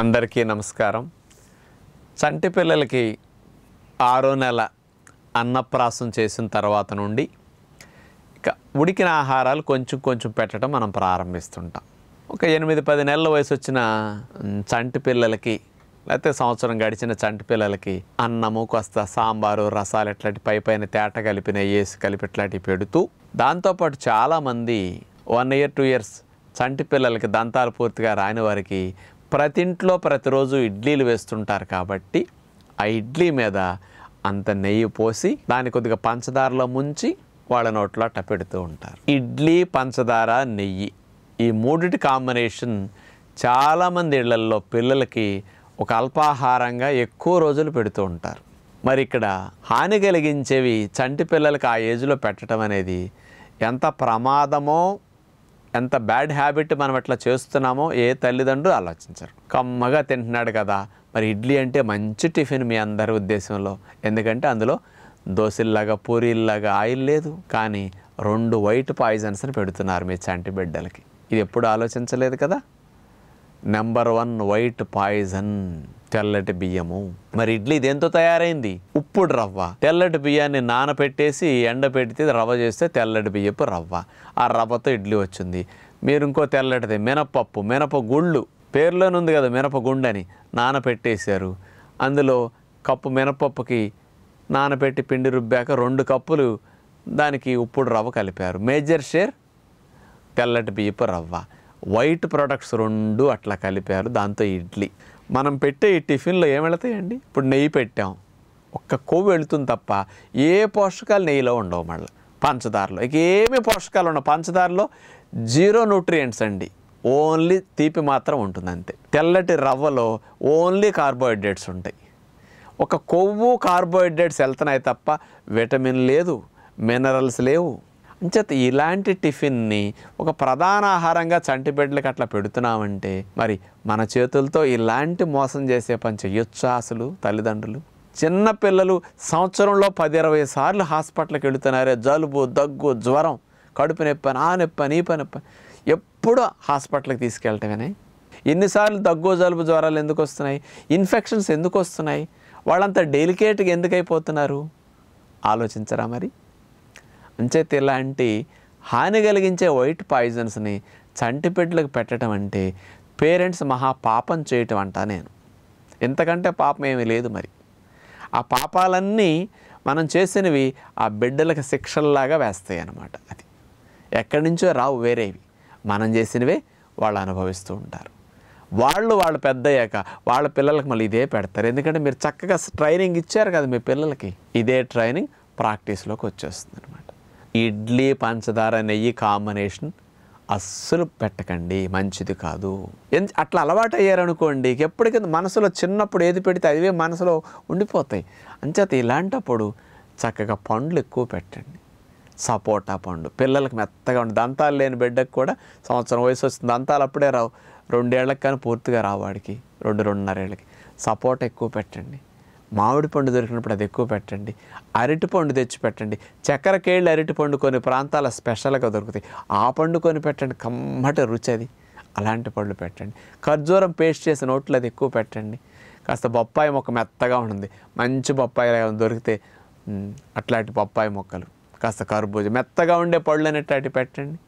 అందరికీ నమస్కారం చంటి పిల్లలకి ఆరో నెల అన్నప్రాసం చేసిన తర్వాత నుండి ఇక ఉడికిన ఆహారాలు కొంచెం కొంచెం పెట్టడం మనం ప్రారంభిస్తుంటాం ఒక ఎనిమిది పది నెలల వయసు వచ్చిన చంటి పిల్లలకి లేకపోతే సంవత్సరం గడిచిన చంటి పిల్లలకి అన్నము కొస్త సాంబారు రసాలు ఇట్లాంటి పై పైన తేట కలిపిన వేసి కలిపి ఇట్లాంటివి పెడుతూ దాంతోపాటు చాలామంది వన్ ఇయర్ టూ ఇయర్స్ చంటి పిల్లలకి దంతాలు పూర్తిగా రాని వారికి ప్రతి ఇంట్లో ప్రతిరోజు ఇడ్లీలు వేస్తుంటారు కాబట్టి ఆ ఇడ్లీ మీద అంత నెయ్యి పోసి దాని కొద్దిగా పంచదారలో ముంచి వాళ్ళ నోట్లో అట్ట పెడుతూ ఉంటారు ఇడ్లీ పంచదార నెయ్యి ఈ మూడిటి కాంబినేషన్ చాలామంది ఇళ్లల్లో పిల్లలకి ఒక అల్పాహారంగా ఎక్కువ రోజులు పెడుతూ ఉంటారు మరి ఇక్కడ హాని కలిగించేవి చంటి పిల్లలకి ఆ ఏజ్లో పెట్టడం అనేది ఎంత ప్రమాదమో ఎంత బ్యాడ్ హ్యాబిట్ మనం అట్లా చేస్తున్నామో ఏ తల్లిదండ్రులు ఆలోచించరు కమ్మగా తింటున్నాడు కదా మరి ఇడ్లీ అంటే మంచి టిఫిన్ మీ అందరి ఉద్దేశంలో ఎందుకంటే అందులో దోశల్లాగా పూరీల్లాగా ఆయిల్ లేదు కానీ రెండు వైట్ పాయిజన్స్ని పెడుతున్నారు మీ చంటి బిడ్డలకి ఇది ఎప్పుడు ఆలోచించలేదు కదా నెంబర్ వన్ వైట్ పాయిజన్ తెల్లటి బియ్యము మరి ఇడ్లీ దేంతో తయారైంది ఉప్పుడు రవ్వ తెల్లటి బియ్యాన్ని నానపెట్టేసి పెడితే రవ్వ చేస్తే తెల్లటి బియ్యపు రవ్వ ఆ రవ్వతో ఇడ్లీ వచ్చింది మీరు ఇంకో తెల్లటిది మినపప్పు మినపగుళ్ళు పేర్లోనే ఉంది కదా మినపగుండని నానపెట్టేశారు అందులో కప్పు మినపప్పుకి నానపెట్టి పిండి రుబ్బాక రెండు కప్పులు దానికి ఉప్పుడు రవ్వ కలిపారు మేజర్ షేర్ తెల్లటి బియ్యపు రవ్వ వైట్ ప్రోడక్ట్స్ రెండు అట్లా కలిపారు దాంతో ఇడ్లీ మనం పెట్టే ఈ టిఫిన్లో ఏం వెళతాయండి ఇప్పుడు నెయ్యి పెట్టాం ఒక్క కొవ్వు వెళుతుంది తప్ప ఏ పోషకాలు నెయ్యిలో ఉండవు మళ్ళీ పంచదారలో ఇక ఏమి పోషకాలు ఉండవు పంచదారలో జీరో న్యూట్రియంట్స్ అండి ఓన్లీ తీపి మాత్రం ఉంటుంది అంతే తెల్లటి రవ్వలో ఓన్లీ కార్బోహైడ్రేట్స్ ఉంటాయి ఒక కొవ్వు కార్బోహైడ్రేట్స్ వెళ్తున్నాయి తప్ప విటమిన్ లేదు మినరల్స్ లేవు అంచేత ఇలాంటి టిఫిన్ని ఒక ప్రధాన ఆహారంగా చంటిబిడ్డలకు అట్లా పెడుతున్నామంటే మరి మన చేతులతో ఇలాంటి మోసం చేసే పని చెయ్యొచ్చు అసలు తల్లిదండ్రులు చిన్న పిల్లలు సంవత్సరంలో పది ఇరవై సార్లు హాస్పిటల్కి వెళుతున్నారే జలుబు దగ్గు జ్వరం కడుపు నొప్పని ఆ నొప్పి నీ పని ఎప్పుడు హాస్పిటల్కి తీసుకెళ్ళటమేనే ఎన్నిసార్లు దగ్గు జలుబు జ్వరాలు ఎందుకు వస్తున్నాయి ఇన్ఫెక్షన్స్ ఎందుకు వస్తున్నాయి వాళ్ళంత డెలికేట్గా ఎందుకైపోతున్నారు ఆలోచించరా మరి అంచేత ఇలాంటి హాని కలిగించే వైట్ పాయిజన్స్ని చంటిపెట్లకు పెట్టడం అంటే పేరెంట్స్ మహా పాపం చేయటం అంట నేను ఇంతకంటే పాపం ఏమీ లేదు మరి ఆ పాపాలన్నీ మనం చేసినవి ఆ బిడ్డలకు శిక్షల్లాగా వేస్తాయి అన్నమాట అది ఎక్కడి నుంచో రావు వేరేవి మనం చేసినవే వాళ్ళు అనుభవిస్తూ ఉంటారు వాళ్ళు వాళ్ళు పెద్దయ్యాక వాళ్ళ పిల్లలకు మళ్ళీ ఇదే పెడతారు ఎందుకంటే మీరు చక్కగా ట్రైనింగ్ ఇచ్చారు కదా మీ పిల్లలకి ఇదే ట్రైనింగ్ ప్రాక్టీస్లోకి వచ్చేస్తుంది ఇడ్లీ పంచదార నెయ్యి కాంబినేషన్ అస్సలు పెట్టకండి మంచిది కాదు అట్లా అలవాటు అయ్యారనుకోండి ఎప్పటికీ మనసులో చిన్నప్పుడు ఏది పెడితే అదివే మనసులో ఉండిపోతాయి అంచేత ఇలాంటప్పుడు చక్కగా పండ్లు ఎక్కువ పెట్టండి సపోటా పండు పిల్లలకు మెత్తగా ఉండి దంతాలు లేని బిడ్డకు కూడా సంవత్సరం వయసు వస్తుంది దంతాలు అప్పుడే రావు రెండేళ్లకు కానీ పూర్తిగా రావాడికి రెండు రెండున్నరేళ్ళకి సపోటా ఎక్కువ పెట్టండి మామిడి పండు దొరికినప్పుడు అది ఎక్కువ పెట్టండి అరటి పండు తెచ్చి పెట్టండి చక్కెర కేళ్ళు అరటి పండు కొన్ని ప్రాంతాల స్పెషల్గా దొరుకుతాయి ఆ పండు కొని పెట్టండి కమ్మటి రుచి అది అలాంటి పండ్లు పెట్టండి ఖర్జూరం పేస్ట్ చేసిన నోట్లు అది ఎక్కువ పెట్టండి కాస్త బొప్పాయి మొక్క మెత్తగా ఉంటుంది మంచి బొప్పాయి దొరికితే అట్లాంటి బొప్పాయి మొక్కలు కాస్త కర్బూజ మెత్తగా ఉండే పళ్ళు అనేటువంటి పెట్టండి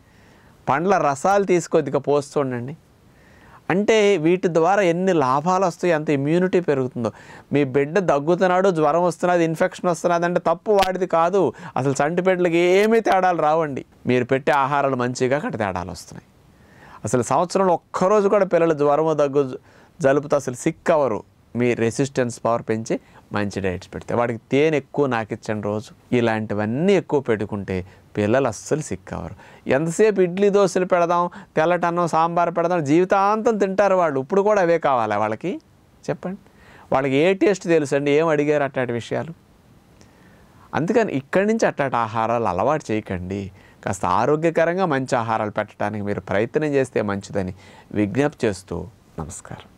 పండ్ల రసాలు తీసుకొద్దిగా పోస్తూ ఉండండి అంటే వీటి ద్వారా ఎన్ని లాభాలు వస్తాయి అంత ఇమ్యూనిటీ పెరుగుతుందో మీ బిడ్డ దగ్గుతున్నాడు జ్వరం వస్తున్నది ఇన్ఫెక్షన్ వస్తున్నది అంటే తప్పు వాడిది కాదు అసలు చంటి బిడ్డలకి ఏమీ తేడాలు రావండి మీరు పెట్టే ఆహారాలు మంచిగా అక్కడ తేడాలు వస్తున్నాయి అసలు సంవత్సరంలో ఒక్కరోజు కూడా పిల్లలు జ్వరము దగ్గు జలుపుతూ అసలు సిక్ అవ్వరు మీ రెసిస్టెన్స్ పవర్ పెంచి మంచి డైట్స్ పెడితే వాడికి తేనె ఎక్కువ నాకు ఇచ్చిన రోజు ఇలాంటివన్నీ ఎక్కువ పెట్టుకుంటే పిల్లలు అస్సలు సిక్కవరు ఎంతసేపు ఇడ్లీ దోశలు పెడదాం తెల్లటన్నం సాంబార్ పెడదాం జీవితాంతం తింటారు వాళ్ళు ఇప్పుడు కూడా అవే కావాలి వాళ్ళకి చెప్పండి వాళ్ళకి ఏ టేస్ట్ తెలుసండి ఏం అడిగారు అట్లాంటి విషయాలు అందుకని ఇక్కడి నుంచి అట్లాంటి ఆహారాలు అలవాటు చేయకండి కాస్త ఆరోగ్యకరంగా మంచి ఆహారాలు పెట్టడానికి మీరు ప్రయత్నం చేస్తే మంచిదని విజ్ఞప్తి చేస్తూ నమస్కారం